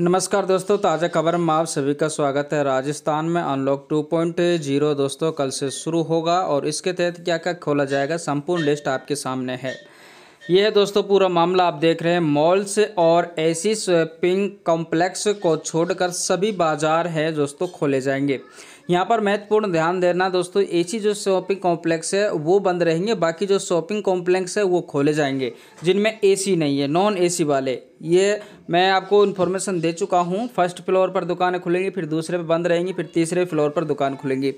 नमस्कार दोस्तों ताज़ा खबर में आप सभी का स्वागत है राजस्थान में अनलॉक 2.0 दोस्तों कल से शुरू होगा और इसके तहत क्या क्या खोला जाएगा संपूर्ण लिस्ट आपके सामने है यह है दोस्तों पूरा मामला आप देख रहे हैं मॉल्स और ऐसी शॉपिंग कॉम्प्लेक्स को छोड़कर सभी बाजार हैं दोस्तों खोले जाएंगे यहाँ पर महत्वपूर्ण ध्यान देना दोस्तों ऐसी जो शॉपिंग कॉम्प्लेक्स है वो बंद रहेंगे बाकी जो शॉपिंग कॉम्प्लेक्स है वो खोले जाएंगे जिनमें एसी नहीं है नॉन एसी वाले ये मैं आपको इन्फॉर्मेशन दे चुका हूँ फर्स्ट फ्लोर पर दुकानें खुलेंगी फिर दूसरे पर बंद रहेंगी फिर तीसरे फ्लोर पर दुकान खुलेंगी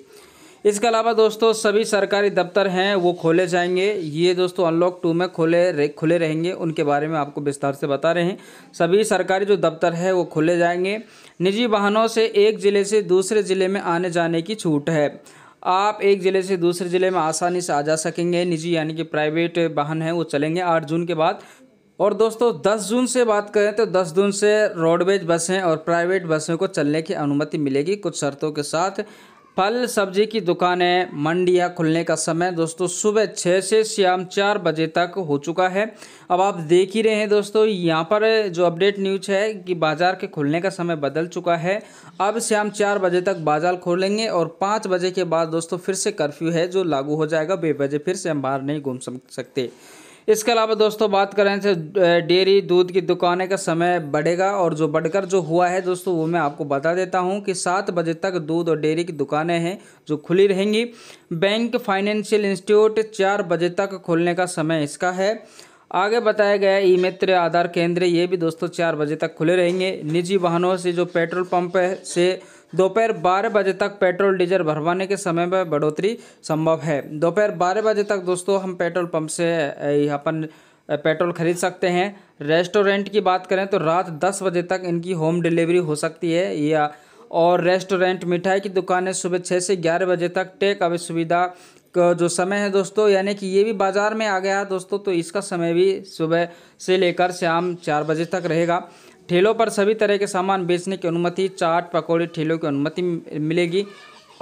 इसके अलावा दोस्तों सभी सरकारी दफ्तर हैं वो खोले जाएंगे ये दोस्तों अनलॉक टू में खोले रह, खुले रहेंगे उनके बारे में आपको विस्तार से बता रहे हैं सभी सरकारी जो दफ्तर है वो खोले जाएंगे निजी वाहनों से एक ज़िले से दूसरे ज़िले में आने जाने की छूट है आप एक ज़िले से दूसरे ज़िले में आसानी से आ जा सकेंगे निजी यानी कि प्राइवेट वाहन हैं वो चलेंगे आठ जून के बाद और दोस्तों 10 जून से बात करें तो 10 जून से रोडवेज बसें और प्राइवेट बसों को चलने की अनुमति मिलेगी कुछ शर्तों के साथ फल सब्जी की दुकानें मंडियां खुलने का समय दोस्तों सुबह छः से शाम चार बजे तक हो चुका है अब आप देख ही रहे हैं दोस्तों यहाँ पर जो अपडेट न्यूज है कि बाज़ार के खुलने का समय बदल चुका है अब शाम चार बजे तक बाज़ार खोलेंगे और पाँच बजे के बाद दोस्तों फिर से कर्फ्यू है जो लागू हो जाएगा बे बजे फिर से हम बाहर नहीं घूम सकते इसके अलावा दोस्तों बात करें तो डेयरी दूध की दुकानें का समय बढ़ेगा और जो बढ़कर जो हुआ है दोस्तों वो मैं आपको बता देता हूँ कि सात बजे तक दूध और डेयरी की दुकानें हैं जो खुली रहेंगी बैंक फाइनेंशियल इंस्टीट्यूट चार बजे तक खोलने का समय इसका है आगे बताया गया ई मित्र आधार केंद्र ये भी दोस्तों चार बजे तक खुले रहेंगे निजी वाहनों से जो पेट्रोल पंप है से दोपहर बारह बजे तक पेट्रोल डीजल भरवाने के समय में बढ़ोतरी संभव है दोपहर बारह बजे तक दोस्तों हम पेट्रोल पंप से अपन पेट्रोल खरीद सकते हैं रेस्टोरेंट की बात करें तो रात दस बजे तक इनकी होम डिलीवरी हो सकती है या और रेस्टोरेंट मिठाई की दुकानें सुबह छः से ग्यारह बजे तक टेक अवे सुविधा का जो समय है दोस्तों यानी कि ये भी बाज़ार में आ गया है दोस्तों तो इसका समय भी सुबह से लेकर शाम चार बजे तक रहेगा ठेलों पर सभी तरह के सामान बेचने की अनुमति चाट पकौड़े ठेलों की अनुमति मिलेगी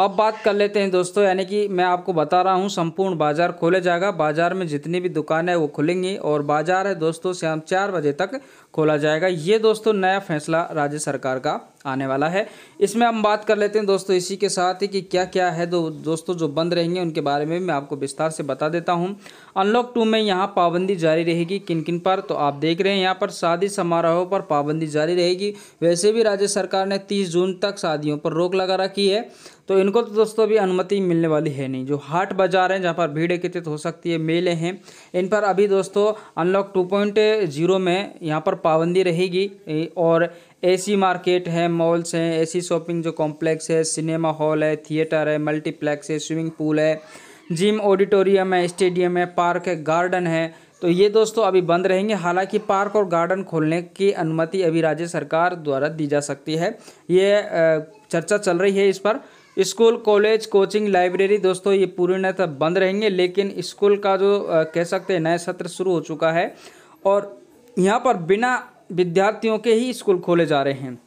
अब बात कर लेते हैं दोस्तों यानी कि मैं आपको बता रहा हूँ संपूर्ण बाज़ार खोले जाएगा बाज़ार में जितनी भी दुकान है वो खुलेंगी और बाज़ार है दोस्तों शाम चार बजे तक खोला जाएगा ये दोस्तों नया फैसला राज्य सरकार का आने वाला है इसमें हम बात कर लेते हैं दोस्तों इसी के साथ ही कि क्या क्या है दो दोस्तों जो बंद रहेंगे उनके बारे में मैं आपको विस्तार से बता देता हूँ अनलॉक टू में यहाँ पाबंदी जारी रहेगी किन किन पर तो आप देख रहे हैं यहाँ पर शादी समारोहों पर पाबंदी जारी रहेगी वैसे भी राज्य सरकार ने तीस जून तक शादियों पर रोक लगा रखी है तो इनको तो दोस्तों अभी अनुमति मिलने वाली है नहीं जो हाट बाजार हैं जहाँ पर भीड़ एकत्रित हो सकती है मेले हैं इन पर अभी दोस्तों अनलॉक टू पॉइंट जीरो में यहाँ पर पाबंदी रहेगी और एसी मार्केट है मॉल्स हैं एसी शॉपिंग जो कॉम्प्लेक्स है सिनेमा हॉल है थिएटर है मल्टीप्लेक्स है स्विमिंग पूल है जिम ऑडिटोरियम है स्टेडियम है पार्क है गार्डन है तो ये दोस्तों अभी बंद रहेंगे हालांकि पार्क और गार्डन खोलने की अनुमति अभी राज्य सरकार द्वारा दी जा सकती है ये चर्चा चल रही है इस पर स्कूल कॉलेज कोचिंग लाइब्रेरी दोस्तों ये पूरी तरह तो बंद रहेंगे लेकिन स्कूल का जो कह सकते हैं नया सत्र शुरू हो चुका है और यहाँ पर बिना विद्यार्थियों के ही स्कूल खोले जा रहे हैं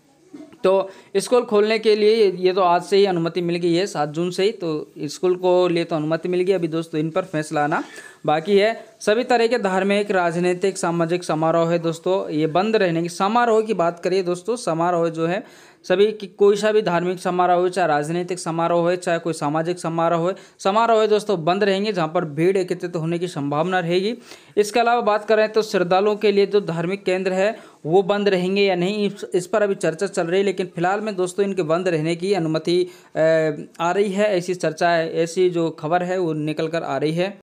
तो स्कूल खोलने के लिए ये तो आज से ही अनुमति मिल गई है सात जून से ही तो स्कूल को लिए तो अनुमति मिल गई अभी दोस्तों इन पर फैसला आना बाकी है सभी तरह के धार्मिक राजनीतिक सामाजिक समारोह है दोस्तों ये बंद रहने की समारोह की बात करिए दोस्तों समारोह जो है सभी की कोई सा भी धार्मिक समारोह हो चाहे राजनीतिक समारोह हो चाहे कोई सामाजिक समारोह हो समारोह है दोस्तों बंद रहेंगे जहां पर भीड़ एकत्रित होने की संभावना रहेगी इसके अलावा बात करें तो श्रद्धालुओं के लिए जो धार्मिक केंद्र है वो बंद रहेंगे या नहीं इस पर अभी चर्चा चल रही है लेकिन फिलहाल में दोस्तों इनके बंद रहने की अनुमति आ रही है ऐसी चर्चा ऐसी जो खबर है वो निकल कर आ रही है